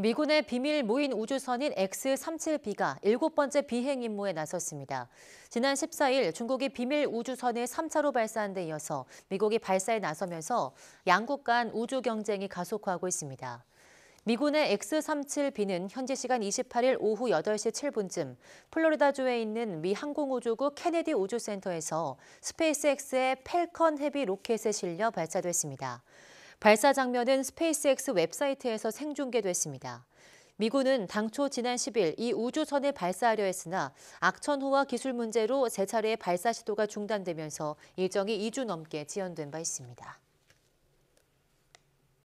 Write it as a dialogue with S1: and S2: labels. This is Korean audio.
S1: 미군의 비밀 무인 우주선인 X-37B가 일곱 번째 비행 임무에 나섰습니다. 지난 14일 중국이 비밀 우주선을 3차로 발사한 데 이어서 미국이 발사에 나서면서 양국 간 우주 경쟁이 가속화하고 있습니다. 미군의 X-37B는 현지 시간 28일 오후 8시 7분쯤 플로리다주에 있는 미 항공우주국 케네디 우주센터에서 스페이스X의 펠컨 헤비 로켓에 실려 발사됐습니다. 발사 장면은 스페이스X 웹사이트에서 생중계됐습니다. 미군은 당초 지난 10일 이 우주선을 발사하려 했으나 악천후와 기술 문제로 세차례 발사 시도가 중단되면서 일정이 2주 넘게 지연된 바 있습니다.